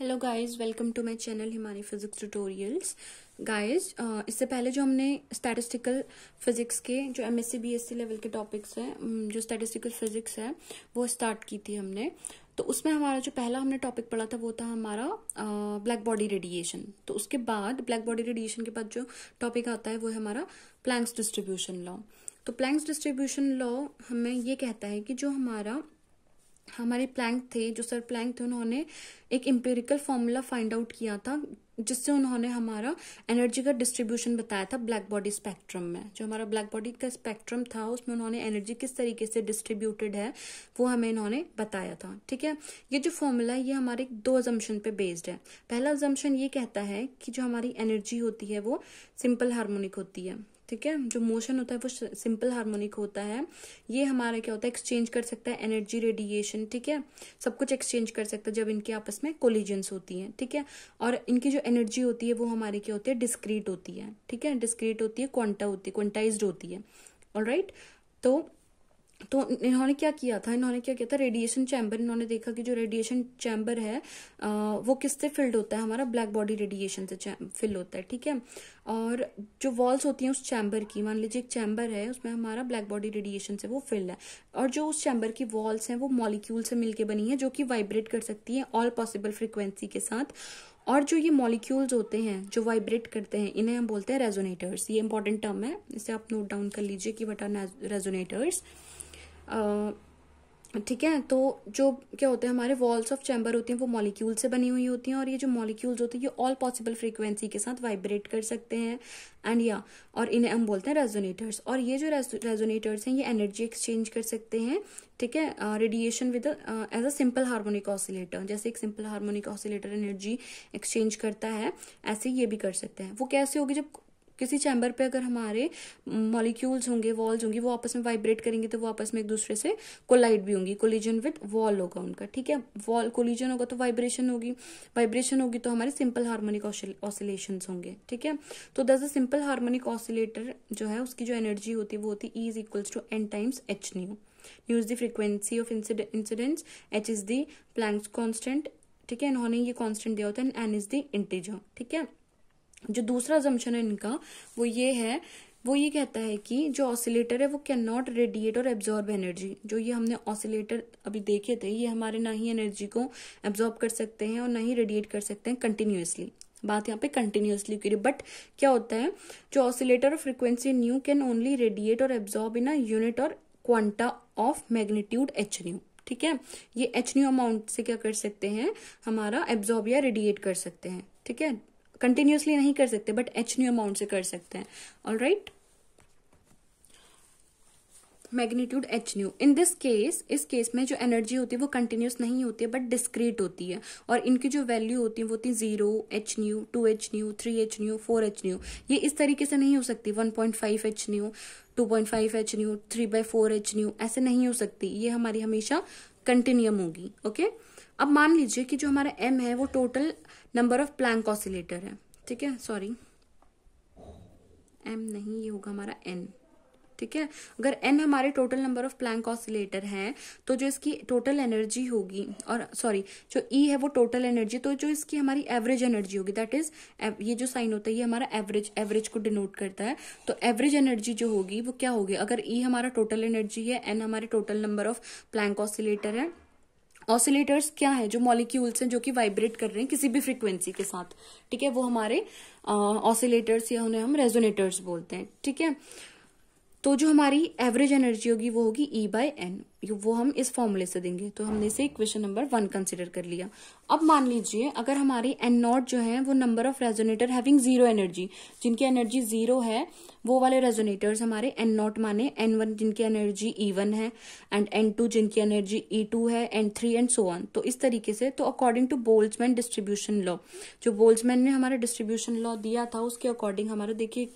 Hello guys welcome to my channel Himani physics tutorials guys इससे पहले जो हमने स्टैटिस्टिकल फिज़िक्स के जो एम एस सी लेवल के टॉपिक्स हैं जो स्टैटिस्टिकल फिज़िक्स है वो स्टार्ट की थी हमने तो उसमें हमारा जो पहला हमने टॉपिक पढ़ा था वो था हमारा ब्लैक बॉडी रेडिएशन तो उसके बाद ब्लैक बॉडी रेडिएशन के बाद जो टॉपिक आता है वो है हमारा प्लैंक्स डिस्ट्रीब्यूशन लॉ तो प्लैंक्स डिस्ट्रीब्यूशन लॉ हमें ये कहता है कि जो हमारा हमारे प्लैंक थे जो सर प्लैंक थे उन्होंने एक एम्पेरिकल फॉर्मूला फाइंड आउट किया था जिससे उन्होंने हमारा एनर्जी का डिस्ट्रीब्यूशन बताया था ब्लैक बॉडी स्पेक्ट्रम में जो हमारा ब्लैक बॉडी का स्पेक्ट्रम था उसमें उन्होंने एनर्जी किस तरीके से डिस्ट्रीब्यूटेड है वो हमें इन्होंने बताया था ठीक है ये जो फॉर्मूला है ये हमारे दो जम्पन पे बेस्ड है पहला जम्पन ये कहता है कि जो हमारी एनर्जी होती है वो सिंपल हार्मोनिक होती है ठीक है जो मोशन होता है वो सिंपल हार्मोनिक होता है ये हमारा क्या होता है एक्सचेंज कर सकता है एनर्जी रेडिएशन ठीक है सब कुछ एक्सचेंज कर सकता है जब इनके आपस में कोलिजन्स होती हैं ठीक है और इनकी जो एनर्जी होती है वो हमारी क्या होती है डिस्क्रीट होती है ठीक है डिस्क्रीट होती है क्वांटा होती है क्वांटाइज्ड होती है ऑल तो तो इन्होंने क्या किया था इन्होंने क्या किया था रेडिएशन चैम्बर इन्होंने देखा कि जो रेडिएशन चैम्बर है आ, वो किससे फिल्ड होता है हमारा ब्लैक बॉडी रेडिएशन से फिल होता है ठीक है और जो वॉल्स होती हैं उस चैम्बर की मान लीजिए एक चैम्बर है उसमें हमारा ब्लैक बॉडी रेडिएशन से वो फिल्ड है और जो उस चैम्बर की वॉल्स हैं वो मॉलिक्यूल से मिलकर बनी है जो कि वाइब्रेट कर सकती है ऑल पॉसिबल फ्रिक्वेंसी के साथ और जो ये मॉलिक्यूल्स होते हैं जो वाइब्रेट करते हैं इन्हें हम बोलते हैं रेजोनेटर्स ये इंपॉर्टेंट टर्म है इसे आप नोट डाउन कर लीजिए कि वट आर रेजोनेटर्स ठीक है तो जो क्या होते हैं हमारे वॉल्स ऑफ चैम्बर होती हैं वो मॉलिक्यूल से बनी हुई होती हैं और ये जो मॉलिक्यूल्स होते हैं ये ऑल पॉसिबल फ्रीक्वेंसी के साथ वाइब्रेट कर सकते हैं एंड या और इन्हें हम बोलते हैं रेजोनेटर्स और ये जो रेजोनेटर्स हैं ये एनर्जी एक्सचेंज कर सकते हैं ठीक है radiation with as a simple harmonic oscillator जैसे एक simple harmonic oscillator energy exchange करता है ऐसे ये भी कर सकते हैं वो कैसे होगी जब किसी चैम्बर पे अगर हमारे मॉलिक्यूल्स होंगे वॉल्स होंगी वो आपस में वाइब्रेट करेंगे तो वो आपस में एक दूसरे से कोलाइड भी होंगी कोलिजन विद वॉल होगा उनका ठीक है वॉल कोलिजन होगा तो वाइब्रेशन होगी वाइब्रेशन होगी तो हमारे सिंपल हार्मोनिक ऑसिलेशन होंगे ठीक है तो दस अ सिंपल हार्मोनिक ऑसिलेटर जो है उसकी जो एनर्जी होती है वो होती है E is equals to N times H nu nu is the frequency of incidents H is the Planck's constant ठीक है इन्होंने ये कॉन्स्टेंट दिया होता है एन इज द इंटीजर ठीक है जो दूसरा जम्शन है इनका वो ये है वो ये कहता है कि जो ऑसिलेटर है वो कैन नॉट रेडिएट और एब्जॉर्ब एनर्जी जो ये हमने ऑसिलेटर अभी देखे थे ये हमारे ना ही एनर्जी को एब्जॉर्ब कर सकते हैं और ना ही रेडिएट कर सकते हैं कंटिन्यूसली बात यहाँ पे कंटिन्यूसली की बट क्या होता है जो ऑसिलेटर और frequency nu can only radiate और एब्जॉर्ब इन अ यूनिट और quanta of magnitude H nu ठीक है ये एच न्यू अमाउंट से क्या कर सकते हैं हमारा एब्जॉर्ब या रेडिएट कर सकते हैं ठीक है कंटिन्यूसली नहीं कर सकते बट एच न्यू अमाउंट से कर सकते हैं all right magnitude H nu in this case इस केस में जो एनर्जी होती है वो कंटिन्यूस नहीं होती है बट डिस्क्रीट होती है और इनकी जो वैल्यू होती है वो होती है zero H nu two H nu three H nu four H nu ये इस तरीके से नहीं हो सकती one point five H nu two point five H nu three by four H nu ऐसे नहीं हो सकती ये हमारी हमेशा कंटिन्यूम होगी ओके अब मान लीजिए कि जो हमारा एम है वो total number of Planck oscillator है ठीक है सॉरी एम नहीं ये होगा हमारा एन ठीक है अगर एन हमारे total number of Planck oscillator है तो जो इसकी टोटल एनर्जी होगी और सॉरी जो ई e है वो टोटल एनर्जी तो जो इसकी हमारी एवरेज एनर्जी होगी दैट इज ये जो साइन होता है ये हमारा एवरेज एवरेज को डिनोट करता है तो एवरेज एनर्जी जो होगी वो क्या होगी अगर ई e हमारा टोटल एनर्जी है एन हमारे total number of Planck oscillator है ऑसिलेटर्स क्या है जो मॉलिक्यूल्स हैं जो कि वाइब्रेट कर रहे हैं किसी भी फ्रिक्वेंसी के साथ ठीक है वो हमारे ऑसिलेटर्स या उन्हें हम रेजोनेटर्स बोलते हैं ठीक है तो जो हमारी एवरेज एनर्जी होगी वो होगी ई बाय एन वो हम इस फॉर्मूले से देंगे तो हमने इसे इक्वेशन नंबर वन कंसिडर कर लिया अब मान लीजिए अगर हमारी एन नॉट जो है वो number of resonator having zero energy जिनकी एनर्जी जीरो है वो वाले रेजोनेटर्स हमारे एन नॉट माने एन वन जिनकी एनर्जी ई वन है एंड एन टू जिनकी एनर्जी ई टू है N three and so on तो इस तरीके से तो according to Boltzmann distribution law जो बोल्समैन ने हमारा डिस्ट्रीब्यूशन लॉ दिया था उसके अकॉर्डिंग हमारा देखिए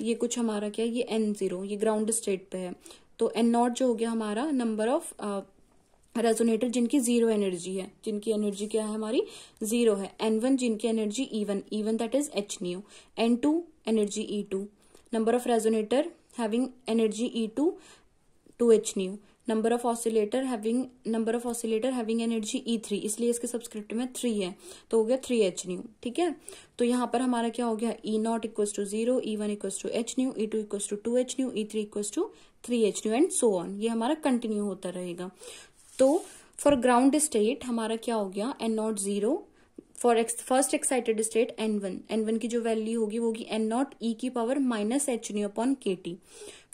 ये कुछ हमारा क्या ये एन जीरो ये ग्राउंड स्टेट पे है तो एन नॉट जो हो गया हमारा नंबर ऑफ रेजोनेटर जिनकी जीरो एनर्जी है जिनकी एनर्जी क्या है हमारी जीरो है एन वन जिनकी energy E one E one that is H nu N two energy E two number of resonator having energy E two two H nu number of oscillator having number of oscillator having energy E three इसलिए इसके subscript में three है तो हो गया three H nu ठीक है तो यहाँ पर हमारा क्या हो गया E nought equal to zero E one equal to H nu E two equal to two H nu E three equal to three H two and so on ये हमारा कंटिन्यू होता रहेगा तो फॉर ग्राउंड स्टेट हमारा क्या हो गया N nought zero for first excited state N one N one की जो वैल्यू होगी वो होगी एन नॉट ई की power minus H nu upon के T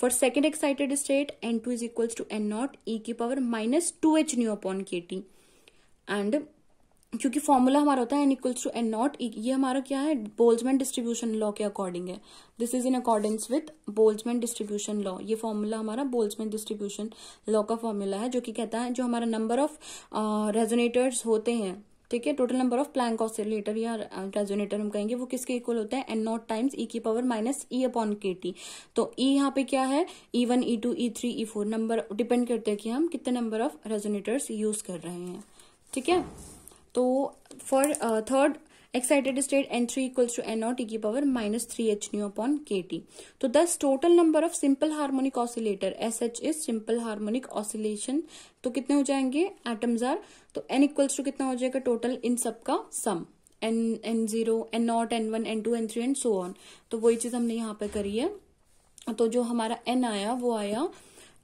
for second excited state N two is equal to N not ई की power minus two H nu upon के टी एंड क्योंकि फॉर्मूला हमारा होता है N equals to N nought ये हमारा क्या है बोल्समैन डिस्ट्रीब्यूशन लॉ के अकॉर्डिंग है this is in accordance with Boltzmann distribution law ये फॉर्मूला हमारा बोल्समैन डिस्ट्रीब्यूशन लॉ का फॉर्मूला है जो कि कहता है जो हमारा नंबर ऑफ रेजोनेटर्स होते हैं ठीक है total number of Planck oscillator या रेजोनेटर हम कहेंगे वो किसके इक्वल होता है एन नॉट टाइम्स ई की पावर माइनस ई अपॉन के टी तो ई e यहाँ पे क्या है E one E two E three E four number depend करते हैं कि हम कितने नंबर ऑफ रेजोनेटर्स यूज कर रहे हैं ठीक है तो for third excited state N three equals to N not ई की power minus three H nu upon के टी तो thus total number of simple harmonic oscillator S H is simple harmonic oscillation तो कितने हो जाएंगे एटम्स आर तो N equals to कितना हो जाएगा टोटल इन सब का sum N N zero N nought N one N two N three and so on तो वही चीज हमने यहाँ पर करी है तो जो हमारा एन आया वो आया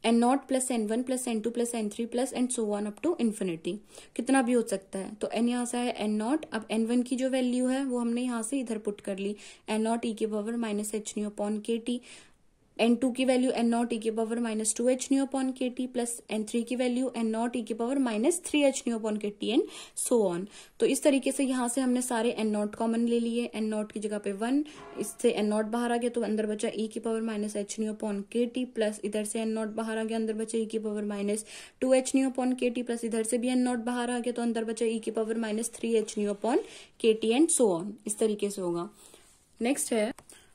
N nought plus N one plus N two plus N three plus and so on up to infinity कितना भी हो सकता है तो एन यहाँ से आया एन नॉट अब एन वन की जो वैल्यू है वो हमने यहाँ से इधर पुट कर ली एन नॉट ई के power minus H nu upon के टी एन टू की वैल्यू एन नॉट ई के power minus two H nu upon के टी प्लस एन थ्री की वैल्यू एन नॉट ई के power minus three H nu upon के T and so on तो इस तरीके से यहां से हमने सारे एन नॉट कॉमन ले लिए एन नॉट की जगह पे वन इससे एन नॉट बाहर आ गया तो अंदर बचा ई की power minus H nu upon के टी प्लस इधर से एन नॉट बाहर आ गया अंदर बचा ई की power minus two H nu upon के टी प्लस इधर से भी एन नॉट बाहर आ गया तो अंदर बचा ई की power minus three H nu upon के टी एंड सो ऑन इस तरीके से होगा नेक्स्ट है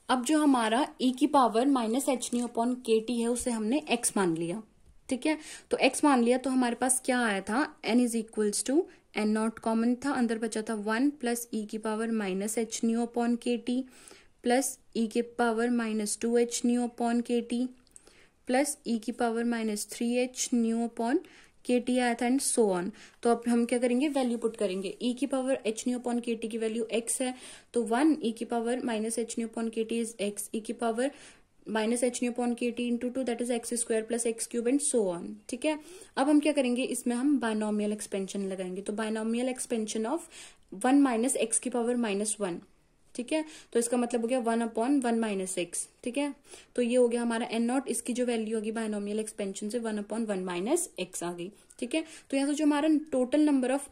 अब जो हमारा e की power minus H nu upon के टी है उसे हमने x मान लिया ठीक है तो x मान लिया तो हमारे पास क्या आया था n is equals to N nought common था अंदर बचा था वन प्लस ई की power minus H nu upon के टी प्लस ई के power minus two H nu upon के टी प्लस ई की power minus three H nu upon के टी आया था एंड सो ऑन तो अब हम क्या करेंगे वैल्यू पुट करेंगे ई e की पावर एच न्यू अपॉन के टी की वैल्यू एक्स है तो वन ई e की power minus H nu upon के टी इज एक्स ई की power minus H nu upon के T into two that is X square plus X cube and so on ठीक है अब हम क्या करेंगे इसमें हम बायनोमियल एक्सपेंशन लगाएंगे तो binomial expansion of one minus X की पावर माइनस वन ठीक है तो इसका मतलब हो गया one upon one minus x ठीक है तो ये हो गया हमारा एन नॉट इसकी जो वैल्यू होगी बायनोमियल एक्सपेंशन से one upon one minus X आ गई ठीक है तो यहाँ से जो हमारा total number of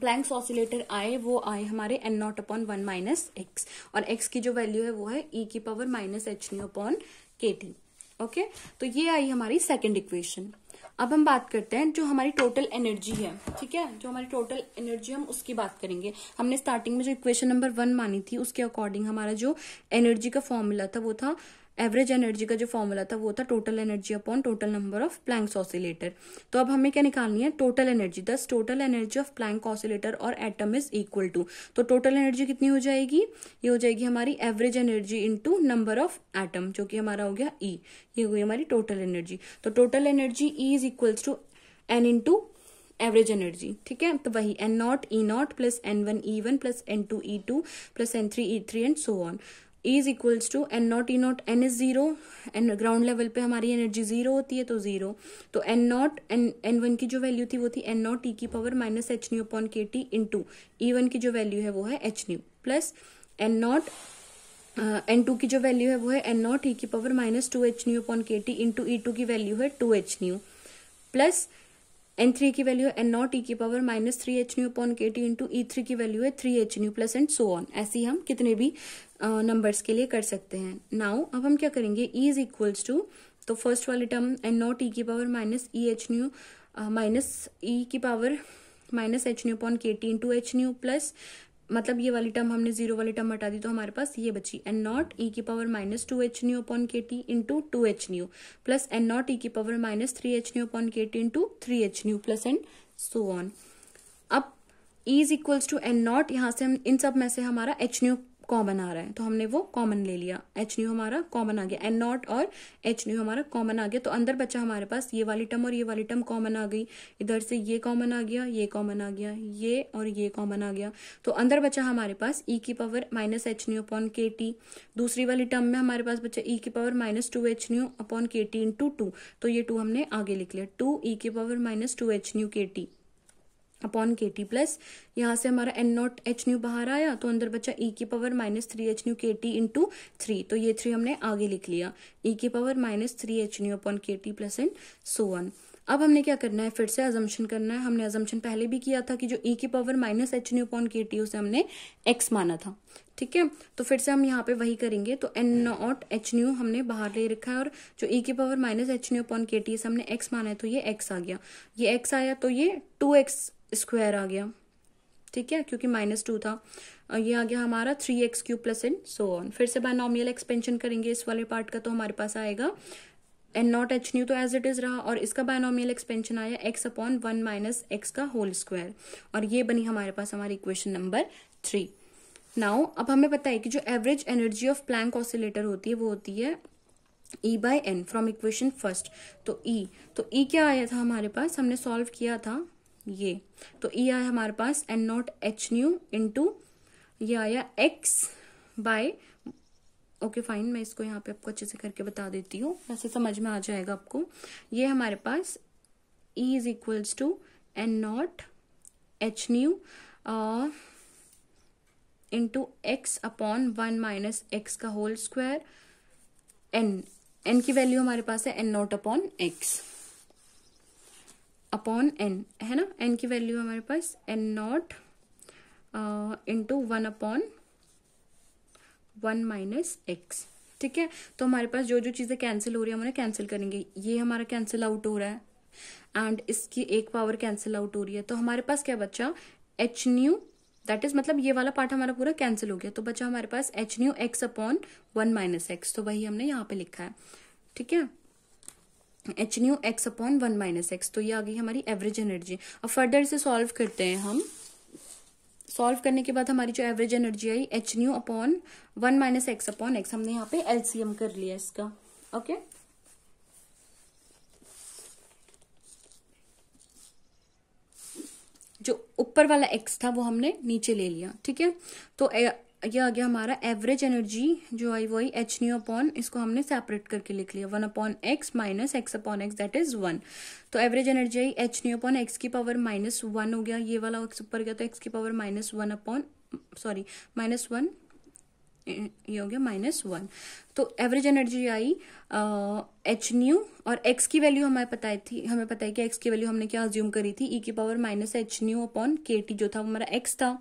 Planck's oscillator आए वो आए हमारे N not upon one minus X और एक्स की जो वैल्यू है वो है ई e की power minus H nu upon के टी ओके तो ये आई हमारी सेकेंड इक्वेशन अब हम बात करते हैं जो हमारी टोटल एनर्जी है ठीक है जो हमारी टोटल एनर्जी हम उसकी बात करेंगे हमने स्टार्टिंग में जो इक्वेशन नंबर वन मानी थी उसके अकॉर्डिंग हमारा जो एनर्जी का फॉर्मूला था वो था एवरेज एनर्जी का जो फॉर्मूला था वो था total energy upon total number of Planck oscillator तो अब हमें क्या निकालनी है total energy thus total energy of Planck oscillator और एटम इज इक्वल टू तो टोटल एनर्जी कितनी हो जाएगी ये हो जाएगी हमारी average energy into number of atom जो कि हमारा हो गया ई e. ये गई हमारी टोटल एनर्जी तो total energy E is equals to N into average energy ठीक है तो वही N not E nought plus N one E one plus N two E two plus N three E three and so on is equals to N not E nought N is zero N ground level पे हमारी energy zero होती है तो zero तो N nought N N one की जो value थी वो थी एन नॉट ई की power minus H nu upon के T into E one की जो वैल्यू है वो है H nu plus N nought N two की जो वैल्यू है वो है एन नॉट ई की power minus two H nu upon के टी इन टू ई टू की वैल्यू है two H nu plus N three की वैल्यू है एन नॉट ई की power minus three H nu upon के टी इंटू ई थ्री की value है three H nu plus and so on ऐसी हम कितने भी नंबर्स uh, के लिए कर सकते हैं नाउ अब हम क्या करेंगे ई इज इक्वल्स टू तो फर्स्ट वाली टर्म एन नॉट ई की power minus e h nu minus e की power minus H nu upon के T into h nu plus मतलब ये वाली टर्म हमने जीरो वाली टर्म हटा दी तो हमारे पास ये बची एन नॉट ई की power minus two H nu upon के T into two H nu plus N not ई की power minus three H nu upon के T into three H nu plus and so on अब e is equals to N naught यहाँ से हम इन सब में से हमारा एच न्यू कॉमन आ रहा है तो हमने वो कॉमन ले लिया एच न्यू हमारा कॉमन आ गया एन नॉट और एच न्यू हमारा कॉमन आ गया तो अंदर बचा हमारे पास ये वाली टर्म और ये वाली टर्म कॉमन आ गई इधर से ये कॉमन आ गया ये कॉमन आ गया ये और ये कॉमन आ गया तो अंदर बचा हमारे पास ई e की power minus H nu upon के टी दूसरी वाली टर्म में हमारे पास बचा ई e की power minus two H nu upon के T into two two ये टू हमने आगे लिख लिया टू ई e की power minus two H nu k t upon के टी प्लस यहाँ से हमारा एन नॉट एच न्यू बाहर आया तो अंदर बचा ई e की power minus three H nu k T into three तो ये थ्री हमने आगे लिख लिया ई e की power minus three H nu upon के T plus and so on अब हमने क्या करना है फिर से अजम्पन करना है हमने अजम्पन पहले भी किया था कि जो ई e की power minus H nu upon के टी उसे हमने एक्स माना था ठीक है तो फिर से हम यहाँ पे वही करेंगे तो एन नॉट एच न्यू हमने बाहर ले रखा है और जो ई की power minus H nu upon के टी हमने एक्स माना है तो ये एक्स आ गया ये एक्स आया तो ये टू एक्स स्क्वायर आ गया ठीक है क्योंकि माइनस टू था ये आ गया हमारा three x q plus and so on फिर से नॉमियल एक्सपेंशन करेंगे इस वाले पार्ट का तो हमारे पास आएगा एन नॉट एच न्यू तो एज इट इज रहा और इसका बायनोमियल एक्सपेंशन आया x upon one minus x का होल स्क्वायर और ये बनी हमारे पास हमारी इक्वेशन नंबर थ्री नाउ अब हमें पता है कि जो average energy of Planck oscillator होती है वो होती है e by n from equation first तो ई e. तो ई e क्या आया था हमारे पास हमने सॉल्व किया था ये तो ई e आया हमारे पास n naught h nu two ये आया एक्स बाय ओके फाइन मैं इसको यहाँ पे आपको अच्छे से करके बता देती हूँ वैसे समझ में आ जाएगा आपको ये हमारे पास e is equals to N naught h nu into x upon one minus x का होल स्क्वायर एन एन की वैल्यू हमारे पास है n not upon x upon n है ना एन की वैल्यू हमारे पास n naught into one upon one minus x ठीक है तो हमारे पास जो जो चीज़ें कैंसिल हो रही है हम उन्हें कैंसिल करेंगे ये हमारा कैंसिल आउट हो रहा है एंड इसकी एक पावर कैंसिल आउट हो रही है तो हमारे पास क्या बच्चा एच न्यू दैट इज मतलब ये वाला पार्ट हमारा पूरा कैंसिल हो गया तो बच्चा हमारे पास h nu x upon one minus x तो वही हमने यहाँ पे लिखा है ठीक है H nu x upon one minus x तो ये आ गई हमारी एवरेज एनर्जी अब फर्दर से सॉल्व करते हैं हम सॉल्व करने के बाद हमारी जो एवरेज एनर्जी आई h nu upon one minus x upon x हमने यहाँ पे एलसीएम कर लिया इसका ओके जो ऊपर वाला एक्स था वो हमने नीचे ले लिया ठीक है तो ये आ गया हमारा एवरेज एनर्जी जो आई वही एच न्यू अपॉन इसको हमने सेपरेट करके लिख लिया one upon x minus x upon x that is one तो एवरेज एनर्जी आई एच न्यू अपॉन एक्स की पावर माइनस वन हो गया ये वाला एक्स ऊपर गया तो एक्स की power minus one upon sorry minus one ये हो गया माइनस वन तो एवरेज एनर्जी आई एच न्यू और एक्स की वैल्यू हमें पता है थी हमें पता है कि एक्स की वैल्यू हमने क्या अज्यूम करी थी ई e की power minus H nu upon के टी जो था हमारा एक्स था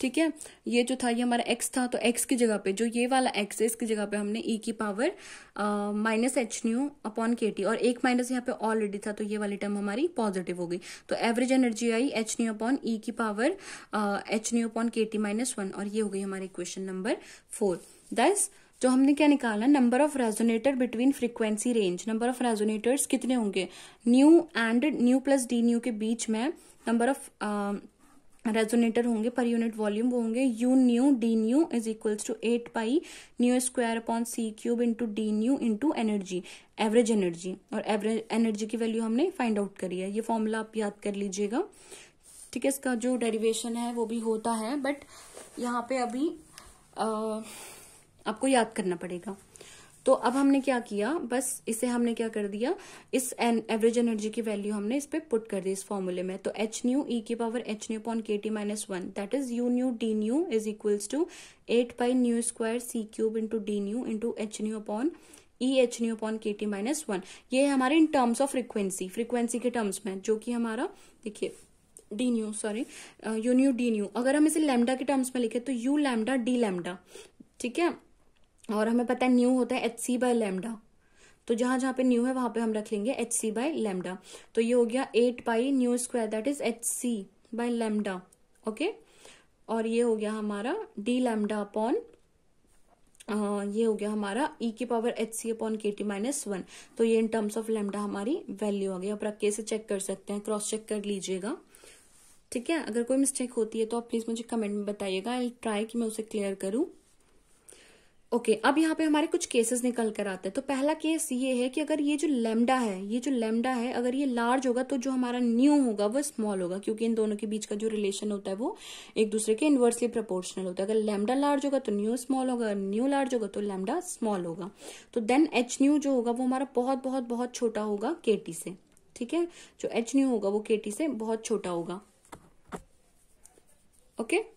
ठीक है ये जो था ये हमारा एक्स था तो एक्स की जगह पे जो ये वाला एक्स है इसकी जगह पे हमने ई e की power minus H nu upon के टी और एक माइनस यहाँ पे ऑलरेडी था तो ये वाली टर्म हमारी पॉजिटिव हो गई तो एवरेज एनर्जी आई एच न्यू अपॉन ई की पावर एच न्यू अपॉन के टी माइनस वन और ये हो गई हमारी क्वेश्चन नंबर फोर दस जो हमने क्या निकाला number of resonator between frequency range number of resonators कितने होंगे nu and nu plus d nu के बीच में नंबर ऑफ रेजोनेटर होंगे पर यूनिट वॉल्यूम वो होंगे u nu d nu is equals to eight pi nu square upon c cube into d nu into energy average energy और average energy की value हमने find out करी है ये formula आप याद कर लीजिएगा ठीक है इसका जो डेरिवेशन है वो भी होता है बट यहाँ पे अभी आ, आपको याद करना पड़ेगा तो अब हमने क्या किया बस इसे हमने क्या कर दिया इस एवरेज एनर्जी की वैल्यू हमने इस पर पुट कर दी इस फॉर्मूले में तो एच न्यू ई की power H nu upon k t minus one that is u nu d nu is equals to eight pi nu square c cube into d nu into h nu upon e h nu upon के t minus one ये है हमारे in terms of frequency frequency के terms में जो कि हमारा देखिए d nu sorry u nu d nu अगर हम इसे लैमडा के टर्म्स में लिखे तो यू लैमडा डी लैमडा ठीक है और हमें पता है न्यू होता है एच सी बाय लेमडा तो जहां जहां पे न्यू है वहां पे हम रख लेंगे एच सी बाय लेमडा तो ये हो गया eight pi nu square that is h c by lambda okay और ये हो गया हमारा डी लेमडा अपॉन ये हो गया हमारा ई e की पावर एच सी अपॉन के टी माइनस वन तो ये इन टर्म्स ऑफ लेमडा हमारी वैल्यू आ गई आप रख के इसे चेक कर सकते हैं क्रॉस चेक कर लीजिएगा ठीक है अगर कोई मिस्टेक होती है तो आप प्लीज मुझे कमेंट में बताइएगा आई ट्राई कि मैं उसे क्लियर करूं ओके okay, अब यहाँ पे हमारे कुछ केसेस निकल कर आते हैं तो पहला केस ये है कि अगर ये जो लेमडा है ये जो लेमडा है अगर ये लार्ज होगा तो जो हमारा न्यू होगा वो स्मॉल होगा क्योंकि इन दोनों के बीच का जो रिलेशन होता है वो एक दूसरे के इन्वर्सली प्रपोर्शनल होता है अगर लेमडा लार्ज होगा तो न्यू स्मॉल होगा न्यू लार्ज होगा तो लेमडा स्मॉल होगा तो देन एच न्यू जो होगा वो हमारा बहुत बहुत बहुत छोटा होगा के टी से ठीक है जो एच न्यू होगा वो के टी से बहुत छोटा होगा ओके okay?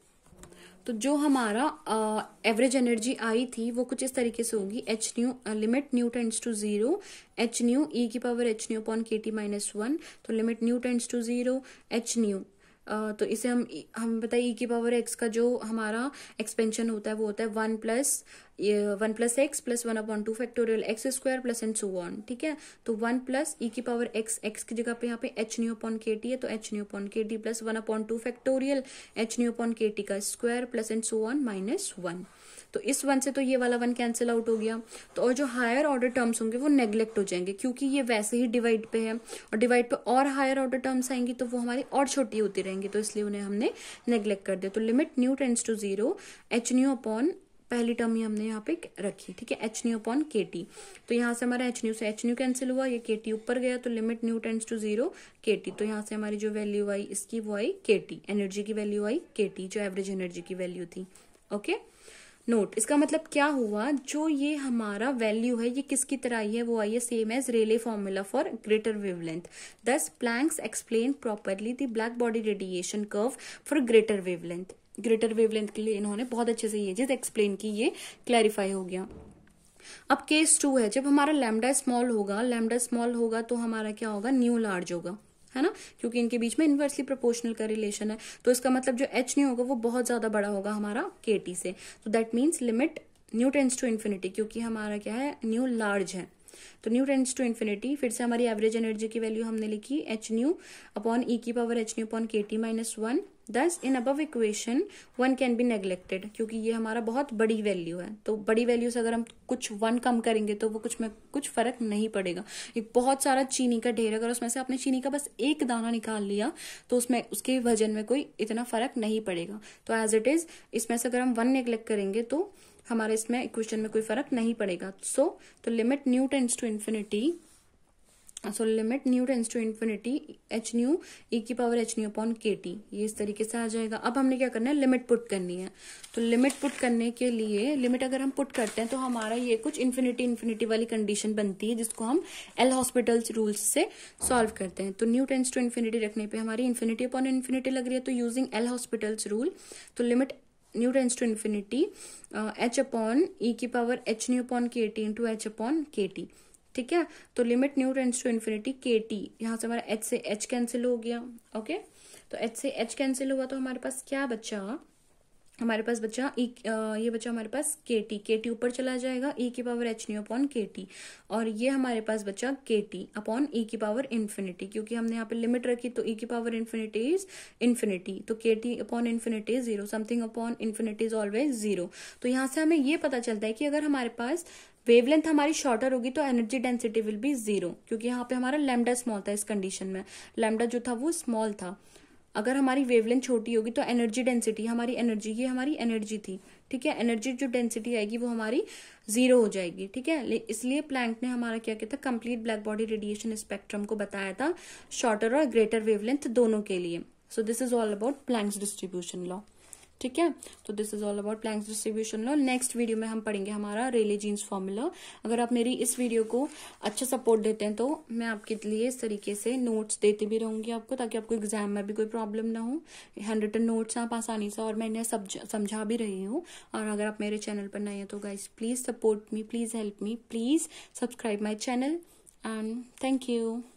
तो जो हमारा एवरेज एनर्जी आई थी वो कुछ इस तरीके से होगी h nu limit nu tends to zero H nu e की पावर एच न्यू अपॉन के टी माइनस वन तो limit nu tends to zero H nu तो इसे हम हम बताए ई e की पावर एक्स का जो हमारा एक्सपेंशन होता है वो होता है one plus one plus x plus one upon two factorial x square plus and so on ठीक है तो वन प्लस ई की पावर एक्स एक्स की जगह पे यहाँ पे एच न्यू अपॉन के टी है तो एच न्यू अपॉन के T plus one upon two factorial h nu upon के टी का square plus and so on minus one तो इस वन से तो ये वाला वन कैंसिल आउट हो गया तो और जो हायर ऑर्डर टर्म्स होंगे वो नेग्लेक्ट हो जाएंगे क्योंकि ये वैसे ही डिवाइड पे है और डिवाइड पे और हायर ऑर्डर टर्म्स आएंगी तो वो हमारी और छोटी होती रहेंगी तो इसलिए उन्हें हमने नेग्लेक्ट कर दिया तो limit nu tends to zero H nu upon पहली टर्म ही हमने यहाँ पे रखी ठीक है एच न्यू अपॉन के टी तो यहाँ से हमारा एच न्यू से एच न्यू कैंसिल हुआ ये के टी ऊपर गया तो limit nu tends to zero k T तो यहाँ से हमारी जो वैल्यू आई इसकी वो आई के टी एनर्जी की वैल्यू आई के टी जो एवरेज एनर्जी की वैल्यू थी ओके okay? नोट इसका मतलब क्या हुआ जो ये हमारा वैल्यू है ये किसकी तरह आई है वो आई है same as Rayleigh formula for greater wavelength thus Planck's explain properly the black body radiation curve for greater wavelength greater wavelength के लिए इन्होंने बहुत अच्छे से ये चीज एक्सप्लेन की ये क्लैरिफाई हो गया अब केस टू है जब हमारा लैमडा स्मॉल होगा लैमडा स्मॉल होगा तो हमारा क्या होगा न्यू लार्ज होगा है ना क्योंकि इनके बीच में इन्वर्सली प्रोपोर्शनल का रिलेशन है तो इसका मतलब जो एच नहीं होगा वो बहुत ज़्यादा बड़ा होगा हमारा के टी से तो that means limit nu tends to infinity क्योंकि हमारा क्या है न्यू लार्ज है तो न्यू टेंस टू इन्फिनिटी फिर से हमारी एवरेज एनर्जी की वैल्यू हमने लिखी एच न्यू अपॉन ई की पावर एच न्यू अपॉन के t minus one thus in अब equation one can be neglected क्योंकि ये हमारा बहुत बड़ी वैल्यू है तो बड़ी वैल्यू से अगर हम कुछ वन कम करेंगे तो वो कुछ में कुछ फर्क नहीं पड़ेगा एक बहुत सारा चीनी का ढेर अगर उसमें से आपने चीनी का बस एक दाना निकाल लिया तो उसमें उसके वजन में कोई इतना फर्क नहीं पड़ेगा तो एज इट इज इसमें से अगर हम वन नेग्लेक्ट करेंगे तो हमारे इसमें इक्वेशन में कोई फर्क नहीं पड़ेगा सो so, तो limit nu tends to infinity so limit nu tends to infinity h nu e की पावर एच न्यू अपॉन के टी ये इस तरीके से आ जाएगा अब हमने क्या करना है लिमिट पुट करनी है तो लिमिट पुट करने के लिए लिमिट अगर हम पुट करते हैं तो हमारा ये कुछ इन्फिनिटी इन्फिनिटी वाली कंडीशन बनती है जिसको हम एल हॉस्पिटल रूल्स से सॉल्व करते हैं तो न्यू टेंस टू इन्फिनिटी रखने पर हमारी इन्फिनिटी अपॉन इन्फिनिटी लग रही है तो यूजिंग एल हॉस्पिटल रूल तो limit nu tends to infinity h upon e की पावर एच न्यू अपॉन के टी इंटू एच अपॉन के टी ठीक है तो limit nu tends to infinity k t यहाँ से हमारा एच से एच कैंसिल हो गया ओके तो एच से एच कैंसिल हुआ तो हमारे पास क्या बचा हमारे पास बच्चा ई ये बच्चा हमारे पास के टी के टी ऊपर चला जाएगा ई e की पावर एच न्यू अपॉन के टी और ये हमारे पास बच्चा के टी अपॉन ई की पावर इन्फिनिटी क्योंकि हमने यहाँ पे लिमिट रखी तो ई e की पावर इन्फिनिटी इज इन्फिनिटी तो k t upon infinity zero something upon infinity is always zero तो यहाँ से हमें ये पता चलता है कि अगर हमारे पास वेवलेंथ हमारी शॉर्टर होगी तो energy density will be zero क्योंकि यहाँ पे हमारा लेमडा स्मॉल था इस कंडीशन में लेमडा जो था वो स्मॉल था अगर हमारी वेवलेंथ छोटी होगी तो एनर्जी डेंसिटी हमारी एनर्जी ये हमारी एनर्जी थी ठीक है एनर्जी जो डेंसिटी आएगी वो हमारी जीरो हो जाएगी ठीक है इसलिए प्लैंक ने हमारा क्या किया था complete black body radiation spectrum को बताया था शॉर्टर और ग्रेटर वेवलेंथ दोनों के लिए so this is all about Planck's distribution law ठीक है तो this is all about Planck's distribution law next video में हम पढ़ेंगे हमारा रेले जीन्स फॉर्मूला अगर आप मेरी इस वीडियो को अच्छा सपोर्ट देते हैं तो मैं आपके लिए इस तरीके से नोट्स देती भी रहूंगी आपको ताकि आपको एग्जाम में भी कोई प्रॉब्लम ना हो हैंड रिटन नोट्स आप आसानी से और मैं इन्हें समझा भी रही हूँ और अगर आप मेरे चैनल पर नए हैं तो guys please support me please help me please subscribe my channel and thank you